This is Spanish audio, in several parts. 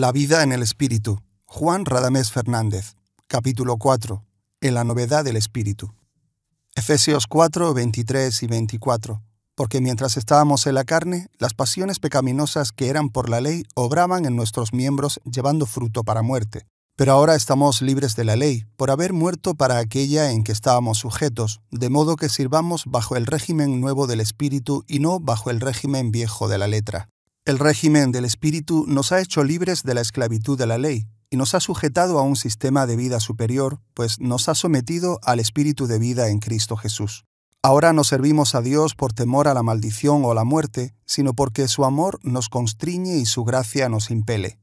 La vida en el espíritu. Juan Radamés Fernández. Capítulo 4. En la novedad del espíritu. Efesios 4, 23 y 24. Porque mientras estábamos en la carne, las pasiones pecaminosas que eran por la ley obraban en nuestros miembros llevando fruto para muerte. Pero ahora estamos libres de la ley, por haber muerto para aquella en que estábamos sujetos, de modo que sirvamos bajo el régimen nuevo del espíritu y no bajo el régimen viejo de la letra. El régimen del espíritu nos ha hecho libres de la esclavitud de la ley y nos ha sujetado a un sistema de vida superior, pues nos ha sometido al espíritu de vida en Cristo Jesús. Ahora no servimos a Dios por temor a la maldición o la muerte, sino porque su amor nos constriñe y su gracia nos impele.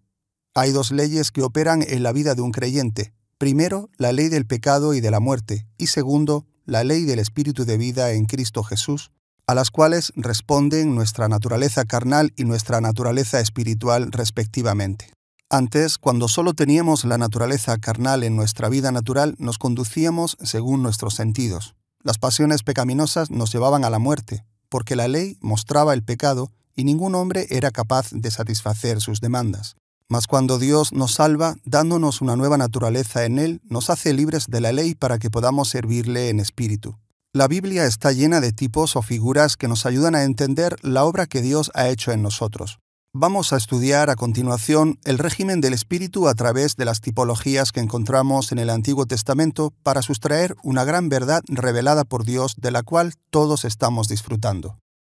Hay dos leyes que operan en la vida de un creyente. Primero, la ley del pecado y de la muerte, y segundo, la ley del espíritu de vida en Cristo Jesús, a las cuales responden nuestra naturaleza carnal y nuestra naturaleza espiritual respectivamente. Antes, cuando solo teníamos la naturaleza carnal en nuestra vida natural, nos conducíamos según nuestros sentidos. Las pasiones pecaminosas nos llevaban a la muerte, porque la ley mostraba el pecado y ningún hombre era capaz de satisfacer sus demandas. Mas cuando Dios nos salva, dándonos una nueva naturaleza en Él, nos hace libres de la ley para que podamos servirle en espíritu. La Biblia está llena de tipos o figuras que nos ayudan a entender la obra que Dios ha hecho en nosotros. Vamos a estudiar a continuación el régimen del espíritu a través de las tipologías que encontramos en el Antiguo Testamento para sustraer una gran verdad revelada por Dios de la cual todos estamos disfrutando.